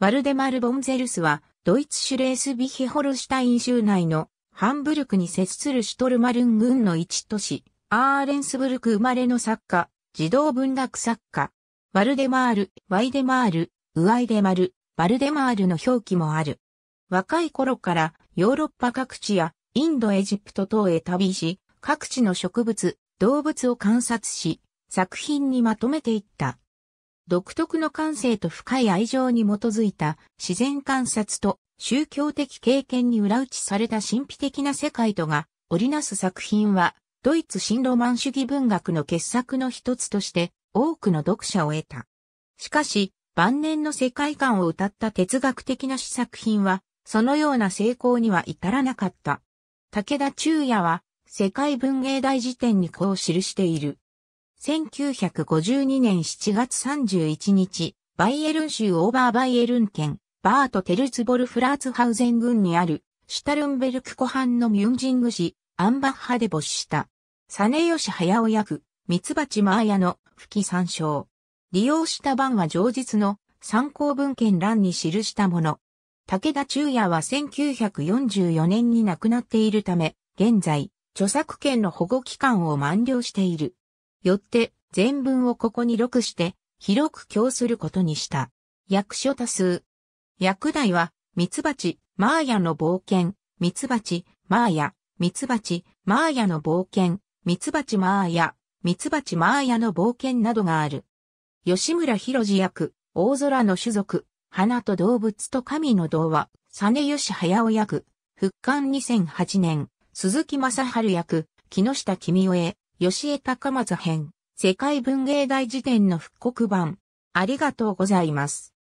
ワルデマル・ボンゼルスは、ドイツシュレースビヒホルシュタイン州内のハンブルクに接するシュトルマルン郡の一都市、アーレンスブルク生まれの作家、児童文学作家、ワルデマール、ワイデマール、ウアイデマル、バルデマールの表記もある。若い頃からヨーロッパ各地やインドエジプト等へ旅し、各地の植物、動物を観察し、作品にまとめていった。独特の感性と深い愛情に基づいた自然観察と宗教的経験に裏打ちされた神秘的な世界とが織りなす作品は、ドイツ新ロマン主義文学の傑作の一つとして多くの読者を得た。しかし、晩年の世界観を歌った哲学的な試作品は、そのような成功には至らなかった。武田中也は、世界文芸大辞典にこう記している。1952年7月31日、バイエルン州オーバーバイエルン県、バート・テルツボル・フラーツハウゼン郡にある、シュタルンベルク湖畔のミュンジング市、アンバッハで没した。サネヨシ・ハヤオ役、ミツバチ・マーヤの吹き参照。利用した版は上日の参考文献欄に記したもの。武田中也は1944年に亡くなっているため、現在、著作権の保護期間を満了している。よって全文をここに録して、広く供することにした。役所多数。役代は、ミツバチ、マーヤの冒険、ミツバチ、マーヤ、ミツバチ、マーヤの冒険、ミツバチマーヤ、ミツバチマーヤの冒険などがある。吉村博次役、大空の種族、花と動物と神の童話、実吉駿役、復刊2008年、鈴木正春役、木下君雄へ、吉江高松編、世界文芸大辞典の復刻版。ありがとうございます。